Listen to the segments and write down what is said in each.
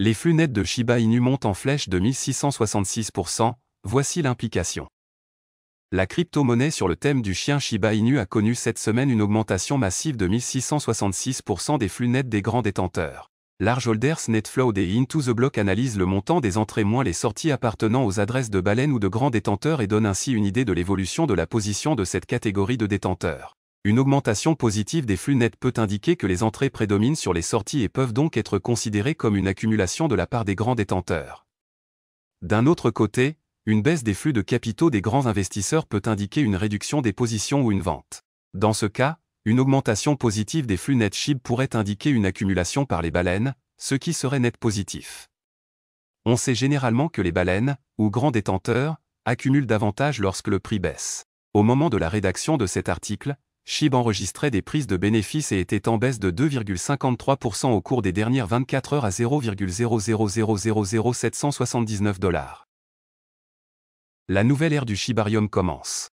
Les flux nets de Shiba Inu montent en flèche de 1666%, voici l'implication. La crypto-monnaie sur le thème du chien Shiba Inu a connu cette semaine une augmentation massive de 1666% des flux nets des grands détenteurs. Large Holders Netflow des Into the Block analyse le montant des entrées moins les sorties appartenant aux adresses de baleines ou de grands détenteurs et donne ainsi une idée de l'évolution de la position de cette catégorie de détenteurs. Une augmentation positive des flux nets peut indiquer que les entrées prédominent sur les sorties et peuvent donc être considérées comme une accumulation de la part des grands détenteurs. D'un autre côté, une baisse des flux de capitaux des grands investisseurs peut indiquer une réduction des positions ou une vente. Dans ce cas, une augmentation positive des flux nets SHIB pourrait indiquer une accumulation par les baleines, ce qui serait net positif. On sait généralement que les baleines, ou grands détenteurs, accumulent davantage lorsque le prix baisse. Au moment de la rédaction de cet article, SHIB enregistrait des prises de bénéfices et était en baisse de 2,53% au cours des dernières 24 heures à 0,0000779 dollars. La nouvelle ère du Shibarium commence.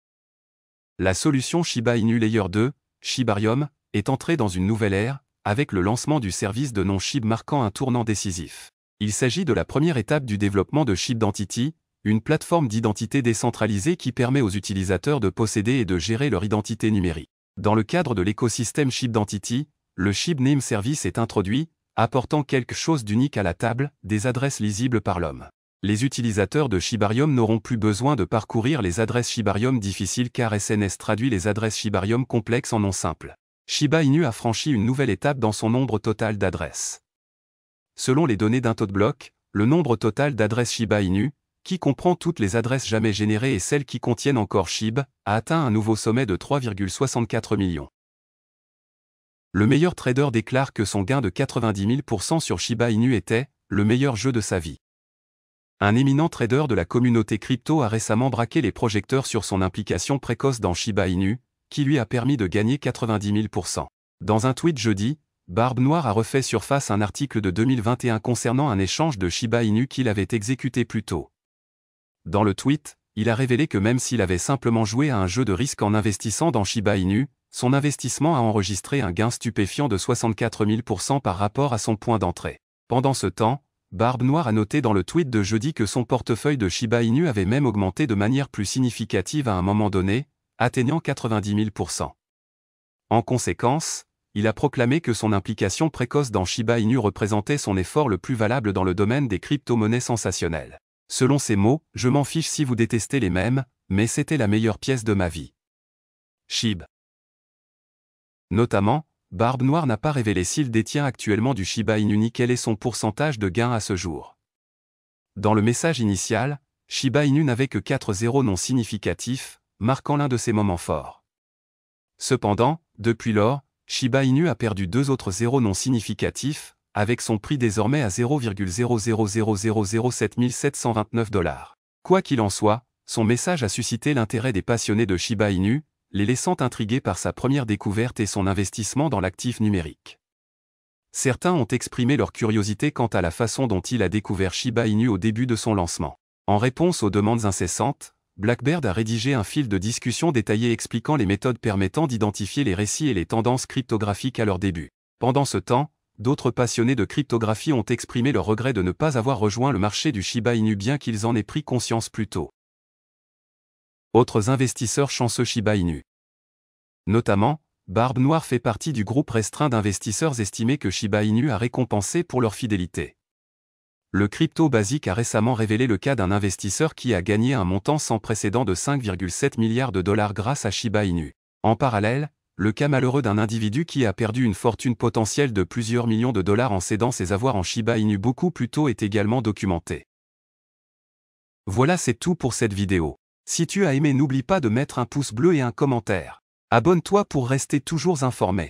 La solution Shiba Inu Layer 2, Shibarium, est entrée dans une nouvelle ère, avec le lancement du service de non-SHIB marquant un tournant décisif. Il s'agit de la première étape du développement de ShibDentity, une plateforme d'identité décentralisée qui permet aux utilisateurs de posséder et de gérer leur identité numérique. Dans le cadre de l'écosystème Shibdentity, le Chip Service est introduit, apportant quelque chose d'unique à la table, des adresses lisibles par l'homme. Les utilisateurs de Shibarium n'auront plus besoin de parcourir les adresses Shibarium difficiles car SNS traduit les adresses Shibarium complexes en noms simples. Shiba Inu a franchi une nouvelle étape dans son nombre total d'adresses. Selon les données d'un taux de bloc, le nombre total d'adresses Shiba Inu, qui comprend toutes les adresses jamais générées et celles qui contiennent encore SHIB, a atteint un nouveau sommet de 3,64 millions. Le meilleur trader déclare que son gain de 90 000% sur Shiba Inu était le meilleur jeu de sa vie. Un éminent trader de la communauté crypto a récemment braqué les projecteurs sur son implication précoce dans Shiba Inu, qui lui a permis de gagner 90 000%. Dans un tweet jeudi, Barbe Noire a refait surface un article de 2021 concernant un échange de Shiba Inu qu'il avait exécuté plus tôt. Dans le tweet, il a révélé que même s'il avait simplement joué à un jeu de risque en investissant dans Shiba Inu, son investissement a enregistré un gain stupéfiant de 64 000% par rapport à son point d'entrée. Pendant ce temps, Barbe Noire a noté dans le tweet de jeudi que son portefeuille de Shiba Inu avait même augmenté de manière plus significative à un moment donné, atteignant 90 000%. En conséquence, il a proclamé que son implication précoce dans Shiba Inu représentait son effort le plus valable dans le domaine des crypto-monnaies sensationnelles. Selon ses mots, je m'en fiche si vous détestez les mêmes, mais c'était la meilleure pièce de ma vie. SHIB Notamment, Barbe Noire n'a pas révélé s'il détient actuellement du Shiba Inu ni quel est son pourcentage de gain à ce jour. Dans le message initial, Shiba Inu n'avait que 4 zéros non significatifs, marquant l'un de ses moments forts. Cependant, depuis lors, Shiba Inu a perdu deux autres zéros non significatifs, avec son prix désormais à 0,000007729 dollars. Quoi qu'il en soit, son message a suscité l'intérêt des passionnés de Shiba Inu, les laissant intrigués par sa première découverte et son investissement dans l'actif numérique. Certains ont exprimé leur curiosité quant à la façon dont il a découvert Shiba Inu au début de son lancement. En réponse aux demandes incessantes, Blackbird a rédigé un fil de discussion détaillé expliquant les méthodes permettant d'identifier les récits et les tendances cryptographiques à leur début. Pendant ce temps, d'autres passionnés de cryptographie ont exprimé leur regret de ne pas avoir rejoint le marché du Shiba Inu bien qu'ils en aient pris conscience plus tôt. Autres investisseurs chanceux Shiba Inu. Notamment, Barbe Noire fait partie du groupe restreint d'investisseurs estimés que Shiba Inu a récompensé pour leur fidélité. Le crypto basique a récemment révélé le cas d'un investisseur qui a gagné un montant sans précédent de 5,7 milliards de dollars grâce à Shiba Inu. En parallèle, le cas malheureux d'un individu qui a perdu une fortune potentielle de plusieurs millions de dollars en cédant ses avoirs en Shiba Inu beaucoup plus tôt est également documenté. Voilà c'est tout pour cette vidéo. Si tu as aimé n'oublie pas de mettre un pouce bleu et un commentaire. Abonne-toi pour rester toujours informé.